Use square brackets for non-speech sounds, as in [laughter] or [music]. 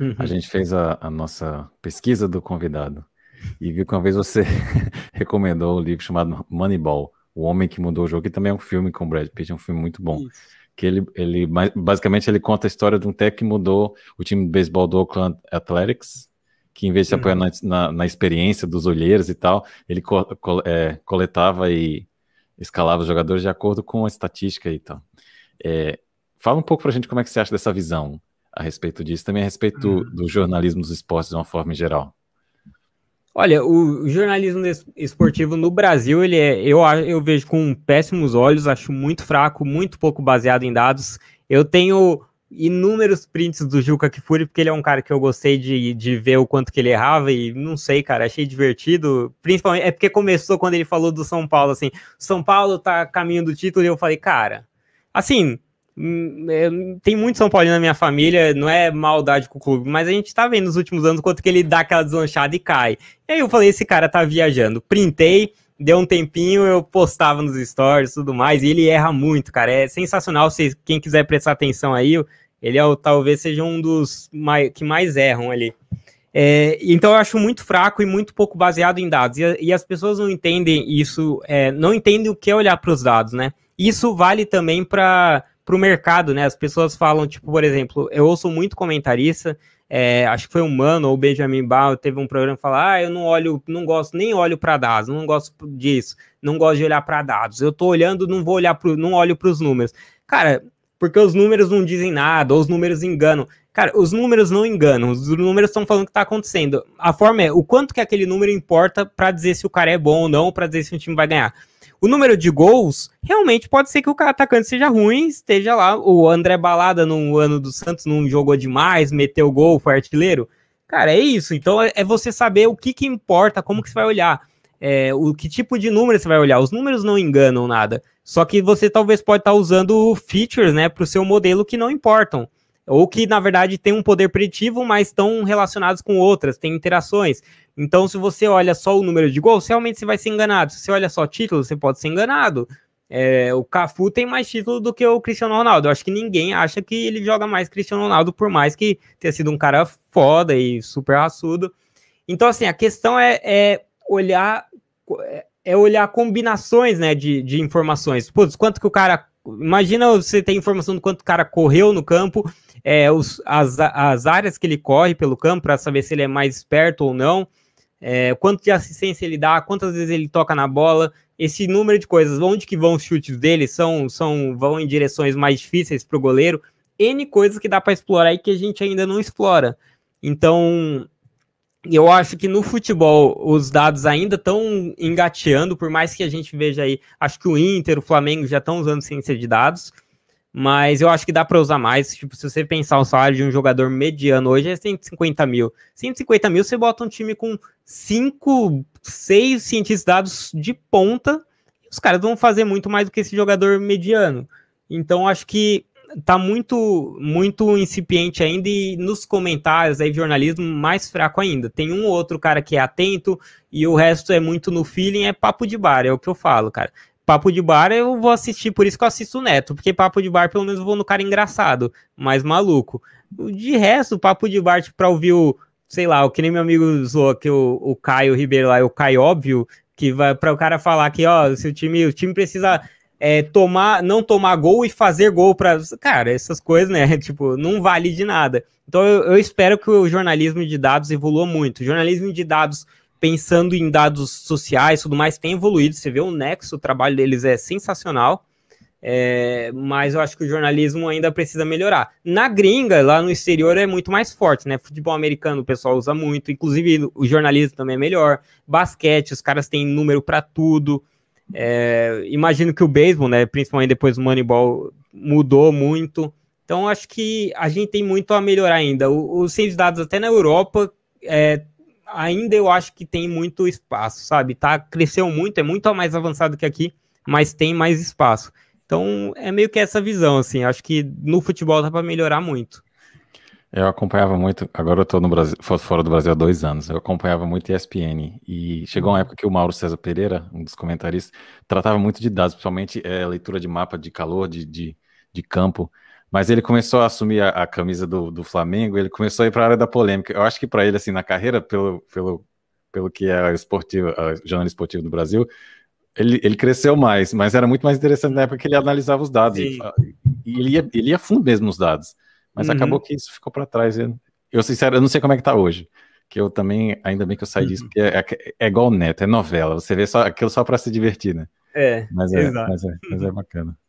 Uhum. A gente fez a, a, nossa pesquisa do convidado e viu que uma vez você [laughs] recomendou o um livro chamado Moneyball, O Homem que Mudou o Jogo, que também é um filme com Brad Pitt, é um filme muito bom. Isso. Que ele, ele, basicamente, ele conta a história de um técnico que mudou o time de beisebol do Oakland Athletics, que em vez de se apoiar uhum. na, na, na, experiência dos olheiros e tal, ele co co é, coletava e escalava os jogadores de acordo com a estatística e tal. É, fala um pouco pra gente como é que você acha dessa visão a respeito disso, também a respeito do, uhum. do jornalismo dos esportes de uma forma geral? Olha, o jornalismo esportivo no Brasil, ele é, eu, eu vejo com péssimos olhos, acho muito fraco, muito pouco baseado em dados. Eu tenho inúmeros prints do Juca Kifuri, porque ele é um cara que eu gostei de, de ver o quanto que ele errava, e não sei, cara, achei divertido. Principalmente, é porque começou quando ele falou do São Paulo, assim, São Paulo tá caminho do título, e eu falei, cara, assim, Hum, é, tem muito São Paulo na minha família, não é maldade com o clube, mas a gente tá vendo nos últimos anos quanto que ele dá aquela deslanchada e cai. E aí eu falei, esse cara tá viajando. Printei, deu um tempinho, eu postava nos stories e tudo mais, e ele erra muito, cara. É sensacional, se quem quiser prestar atenção aí, ele é o, talvez seja um dos mais, que mais erram ali. É, então eu acho muito fraco e muito pouco baseado em dados. E, e as pessoas não entendem isso, é, não entendem o que é olhar para os dados, né? Isso vale também para para o mercado, né? As pessoas falam, tipo, por exemplo, eu ouço muito comentarista, é, acho que foi o Mano ou o Benjamin Bal, teve um programa falar, ah, eu não olho, não gosto, nem olho para dados, não gosto disso, não gosto de olhar para dados, eu tô olhando, não vou olhar para, não olho para os números. Cara, porque os números não dizem nada, ou os números enganam. Cara, os números não enganam, os números estão falando o que está acontecendo. A forma é o quanto que aquele número importa para dizer se o cara é bom ou não, para dizer se o time vai ganhar o número de gols, realmente pode ser que o atacante seja ruim, esteja lá. O André Balada, no ano do Santos, não jogou demais, meteu gol, foi artilheiro. Cara, é isso. Então é, é você saber o que, que importa, como que você vai olhar. É, o que tipo de número você vai olhar. Os números não enganam nada. Só que você talvez pode estar tá usando features né, para o seu modelo que não importam ou que na verdade tem um poder preditivo, mas estão relacionados com outras, têm interações. Então, se você olha só o número de gols, realmente você vai ser enganado. Se você olha só títulos, você pode ser enganado. É, o Cafu tem mais título do que o Cristiano Ronaldo. Eu acho que ninguém acha que ele joga mais Cristiano Ronaldo, por mais que tenha sido um cara foda e super raçudo. Então, assim, a questão é, é olhar é, é olhar combinações né, de, de informações. Putz, quanto que o cara Imagina você ter informação do quanto o cara correu no campo, é, os, as, as áreas que ele corre pelo campo, para saber se ele é mais esperto ou não, é, quanto de assistência ele dá, quantas vezes ele toca na bola, esse número de coisas, onde que vão os chutes dele, são, são vão em direções mais difíceis para o goleiro, N coisas que dá para explorar e que a gente ainda não explora. Então, eu acho que no futebol os dados ainda estão engateando, por mais que a gente veja aí, acho que o Inter, o Flamengo já estão usando ciência de dados, mas eu acho que dá para usar mais. Tipo, se você pensar o salário de um jogador mediano hoje é 150 mil. 150 mil você bota um time com cinco, seis cientistas de dados de ponta, os caras vão fazer muito mais do que esse jogador mediano. Então acho que tá muito muito incipiente ainda e nos comentários aí jornalismo mais fraco ainda. Tem um outro cara que é atento e o resto é muito no feeling, é papo de bar, é o que eu falo, cara. Papo de bar eu vou assistir, por isso que eu assisto o Neto, porque papo de bar pelo menos eu vou no cara engraçado, mais maluco. De resto, papo de bar tipo, pra ouvir o, sei lá, o que nem meu amigo zoa que o, o Caio Ribeiro lá, o Caio óbvio, que vai para o cara falar que, ó, se time, o time precisa é, tomar, não tomar gol e fazer gol para cara, essas coisas, né? [laughs] Tipo, não vale de nada. Então eu, eu, espero que o jornalismo de dados evolua muito. O jornalismo de dados pensando em dados sociais, tudo mais, tem evoluído. Você vê o Nexo, o trabalho deles é sensacional. É, mas eu acho que o jornalismo ainda precisa melhorar. Na gringa, lá no exterior, é muito mais forte, né? Futebol americano o pessoal usa muito, inclusive o jornalismo também é melhor. Basquete, os caras têm número para tudo. É, imagino que o beisebol, né, principalmente depois do Moneyball, mudou muito. Então, acho que a gente tem muito a melhorar ainda. Os ciências dados, até na Europa, é, ainda eu acho que tem muito espaço, sabe? Tá, cresceu muito, é muito mais avançado que aqui, mas tem mais espaço. Então, é meio que essa visão, assim. Acho que no futebol dá para melhorar muito. Eu acompanhava muito, agora eu tô no Brasil, fora do Brasil há dois anos, eu acompanhava muito ESPN e chegou uma uhum. época que o Mauro César Pereira, um dos comentaristas, tratava muito de dados, principalmente é, leitura de mapa de calor, de, de, de, campo, mas ele começou a assumir a, a camisa do, do, Flamengo, ele começou a ir para a área da polêmica. Eu acho que para ele, assim, na carreira, pelo, pelo, pelo que é a esportiva, a jornalista esportiva do Brasil, ele, ele, cresceu mais, mas era muito mais interessante na época que ele analisava os dados. E, e ele, ia, ele ia fundo mesmo nos dados. Mas uhum. acabou que isso ficou para trás. Eu, eu, sincero, eu não sei como é que tá hoje. Que eu também, ainda bem que eu saí uhum. disso, porque é, é, é igual neto, é novela. Você vê só aquilo só para se divertir, né? É, mas é, exato. Mas é, mas é bacana.